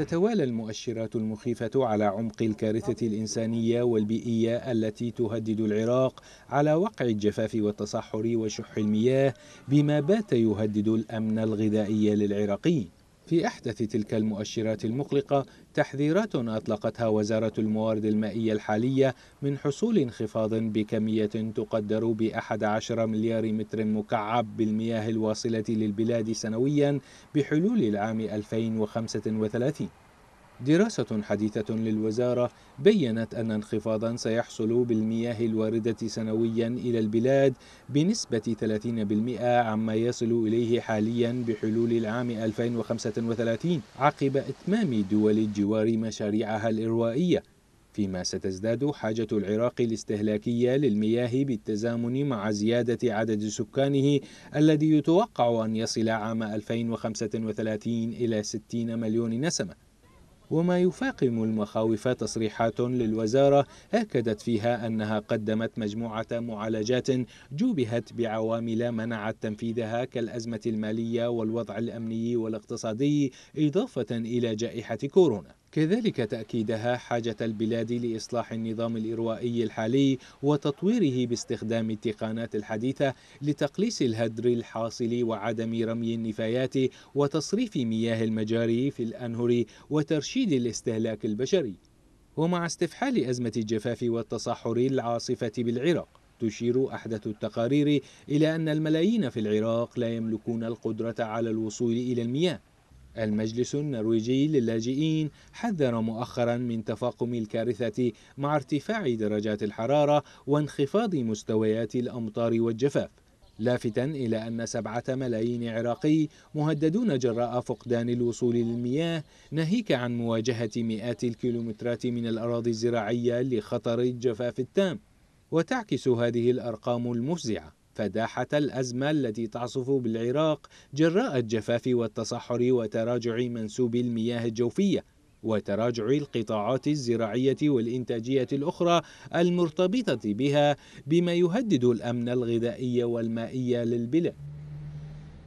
تتوالى المؤشرات المخيفة على عمق الكارثة الإنسانية والبيئية التي تهدد العراق على وقع الجفاف والتصحر وشح المياه بما بات يهدد الأمن الغذائي للعراقيين في أحدث تلك المؤشرات المقلقة تحذيرات أطلقتها وزارة الموارد المائية الحالية من حصول انخفاض بكمية تقدر ب 11 مليار متر مكعب بالمياه الواصلة للبلاد سنويا بحلول العام 2035 دراسة حديثة للوزارة بيّنت أن انخفاضا سيحصل بالمياه الواردة سنويا إلى البلاد بنسبة 30% عما يصل إليه حاليا بحلول العام 2035 عقب إتمام دول الجوار مشاريعها الإروائية فيما ستزداد حاجة العراق الاستهلاكية للمياه بالتزامن مع زيادة عدد سكانه الذي يتوقع أن يصل عام 2035 إلى 60 مليون نسمة وما يفاقم المخاوف تصريحات للوزارة أكدت فيها أنها قدمت مجموعة معالجات جوبهت بعوامل منعت تنفيذها كالأزمة المالية والوضع الأمني والاقتصادي إضافة إلى جائحة كورونا كذلك تأكيدها حاجة البلاد لإصلاح النظام الإروائي الحالي وتطويره باستخدام التقانات الحديثة لتقليص الهدر الحاصل وعدم رمي النفايات وتصريف مياه المجاري في الأنهر وترشيد الاستهلاك البشري ومع استفحال أزمة الجفاف والتصحر العاصفة بالعراق تشير أحدث التقارير إلى أن الملايين في العراق لا يملكون القدرة على الوصول إلى المياه المجلس النرويجي للاجئين حذر مؤخرا من تفاقم الكارثة مع ارتفاع درجات الحرارة وانخفاض مستويات الأمطار والجفاف لافتا إلى أن سبعة ملايين عراقي مهددون جراء فقدان الوصول للمياه ناهيك عن مواجهة مئات الكيلومترات من الأراضي الزراعية لخطر الجفاف التام وتعكس هذه الأرقام المفزعة فداحة الأزمة التي تعصف بالعراق جراء الجفاف والتصحر وتراجع منسوب المياه الجوفية وتراجع القطاعات الزراعية والإنتاجية الأخرى المرتبطة بها بما يهدد الأمن الغذائي والمائي للبلاد